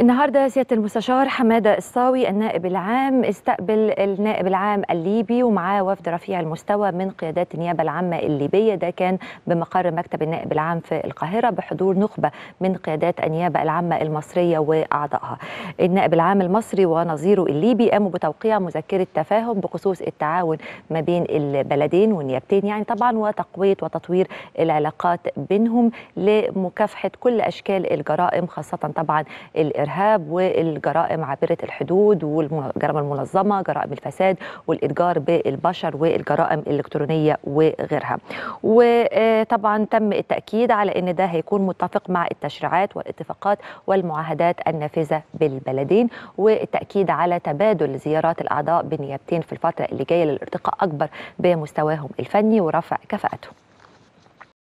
النهارده سياده المستشار حماده الصاوي النائب العام استقبل النائب العام الليبي ومعاه وفد رفيع المستوى من قيادات النيابه العامه الليبيه ده كان بمقر مكتب النائب العام في القاهره بحضور نخبه من قيادات النيابه العامه المصريه واعضائها. النائب العام المصري ونظيره الليبي قاموا بتوقيع مذكره تفاهم بخصوص التعاون ما بين البلدين والنيابتين يعني طبعا وتقويه وتطوير العلاقات بينهم لمكافحه كل اشكال الجرائم خاصه طبعا الارهاب والجرائم عابره الحدود والجرائم المنظمه جرائم الفساد والاتجار بالبشر والجرائم الالكترونيه وغيرها وطبعا تم التاكيد على ان ده هيكون متفق مع التشريعات والاتفاقات والمعاهدات النافذه بالبلدين والتاكيد على تبادل زيارات الاعضاء بالنيابتين في الفتره اللي جايه للارتقاء اكبر بمستواهم الفني ورفع كفاءتهم